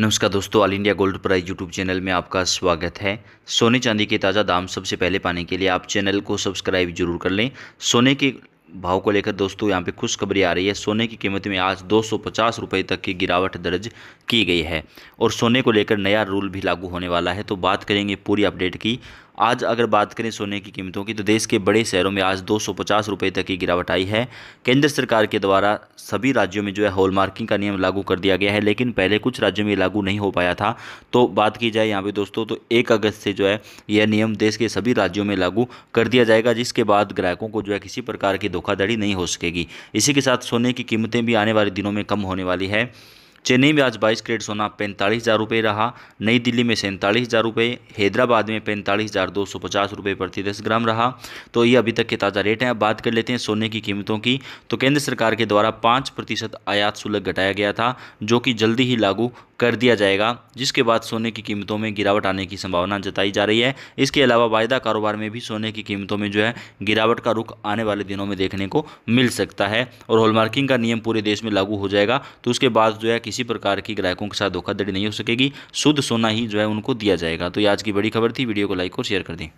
नमस्कार दोस्तों all India gold price YouTube channel में आपका स्वागत है सोने चांदी के ताज़ा दाम सबसे पहले पाने के लिए आप चैनल को सब्सक्राइब जरूर कर लें सोने के भाव को लेकर दोस्तों यहाँ पे खुशखबरी आ रही है सोने की कीमत में आज दो सौ तक की गिरावट दर्ज की गई है और सोने को लेकर नया रूल भी लागू होने वाला है तो बात करेंगे पूरी अपडेट की आज अगर बात करें सोने की कीमतों की तो देश के बड़े शहरों में आज दो सौ तक की गिरावट आई है केंद्र सरकार के द्वारा सभी राज्यों में जो है हॉलमार्किंग का नियम लागू कर दिया गया है लेकिन पहले कुछ राज्यों में लागू नहीं हो पाया था तो बात की जाए यहाँ पे दोस्तों तो एक अगस्त से जो है यह नियम देश के सभी राज्यों में लागू कर दिया जाएगा जिसके बाद ग्राहकों को जो है किसी प्रकार की धोखाधड़ी नहीं हो सकेगी इसी के साथ सोने की कीमतें भी आने वाले दिनों में कम होने वाली है चेन्नई में आज बाईस करेट सोना पैंतालीस हज़ार रुपये रहा नई दिल्ली में सैंतालीस हज़ार रुपये हैदराबाद में पैंतालीस हज़ार दो सौ पचास रुपये प्रति दस ग्राम रहा तो ये अभी तक के ताज़ा रेट हैं अब बात कर लेते हैं सोने की कीमतों की तो केंद्र सरकार के द्वारा पाँच प्रतिशत आयात शुल्क घटाया गया था जो कि जल्दी ही लागू कर दिया जाएगा जिसके बाद सोने की कीमतों में गिरावट आने की संभावना जताई जा रही है इसके अलावा वायदा कारोबार में भी सोने की कीमतों में जो है गिरावट का रुख आने वाले दिनों में देखने को मिल सकता है और हॉलमार्किंग का नियम पूरे देश में लागू हो जाएगा तो उसके बाद जो है किसी किसी प्रकार की ग्राहकों के साथ धोखाधड़ी नहीं हो सकेगी शुद्ध सोना ही जो है उनको दिया जाएगा तो ये आज की बड़ी खबर थी वीडियो को लाइक और शेयर कर दें